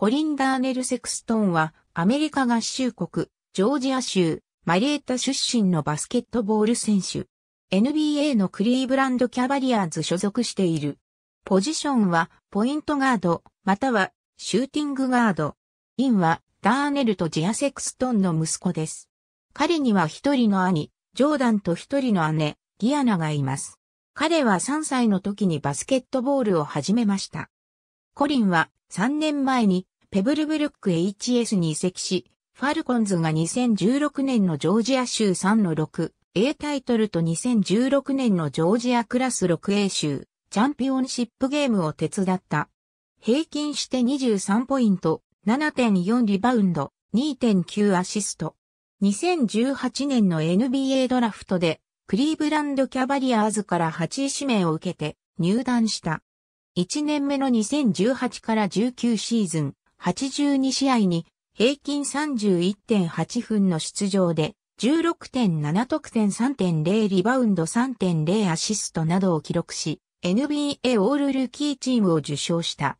コリン・ダーネル・セクストンは、アメリカ合衆国、ジョージア州、マリエッタ出身のバスケットボール選手。NBA のクリーブランドキャバリアーズ所属している。ポジションは、ポイントガード、または、シューティングガード。インは、ダーネルとジアセクストンの息子です。彼には一人の兄、ジョーダンと一人の姉、ギアナがいます。彼は3歳の時にバスケットボールを始めました。コリンは3年前にペブルブルック HS に移籍し、ファルコンズが2016年のジョージア州3の 6A タイトルと2016年のジョージアクラス 6A 州チャンピオンシップゲームを手伝った。平均して23ポイント、7.4リバウンド、2.9アシスト。2018年の NBA ドラフトで、クリーブランドキャバリアーズから8位指名を受けて入団した。1年目の2018から19シーズン、82試合に平均31.8分の出場で、16.7得点3.0リバウンド3.0アシストなどを記録し、NBA オールルーキーチームを受賞した。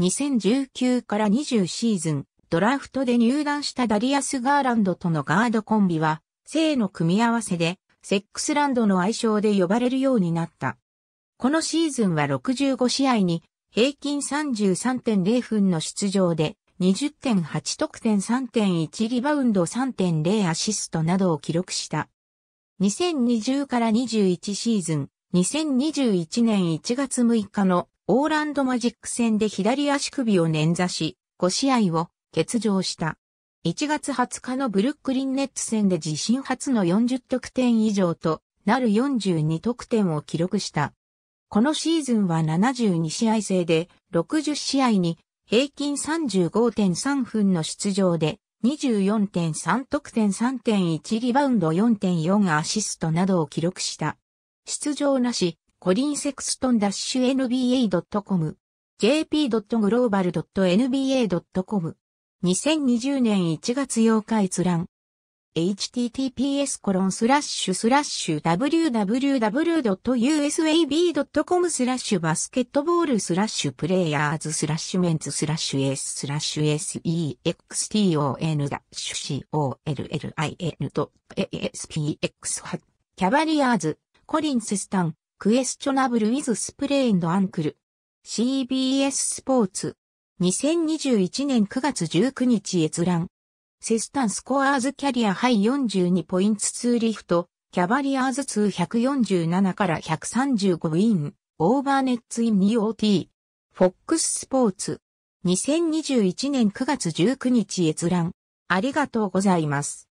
2019から20シーズン、ドラフトで入団したダリアス・ガーランドとのガードコンビは、性の組み合わせで、セックスランドの愛称で呼ばれるようになった。このシーズンは65試合に平均33.0分の出場で、20.8得点3.1リバウンド3.0アシストなどを記録した。2020から21シーズン、2021年1月6日のオーランドマジック戦で左足首を捻挫し、5試合を欠場した。1月20日のブルックリンネッツ戦で自身初の40得点以上となる42得点を記録した。このシーズンは72試合制で、60試合に平均35.3分の出場で、24.3得点3.1リバウンド4.4アシストなどを記録した。出場なし、コリンセクストンダッシュ NBA.com、jp.global.nba.com、2020年1月8日閲覧。https コロンスラッシュスラッシュ www.usab.com スラッシュバスケットボールスラッシュプレイヤーズスラッシュメンツスラッシュ s スラッシュ sexton ダッ collin.aspx キャバリアーズコリンセスタンクエスチョナブルウィズスプレインドアンクル CBS スポーツ2021年9月19日閲覧セスタンスコアーズキャリアハイ42ポインツーリフト、キャバリアーズ2 147から135イン、オーバーネッツイン 2OT、フォックススポーツ、2021年9月19日閲覧、ありがとうございます。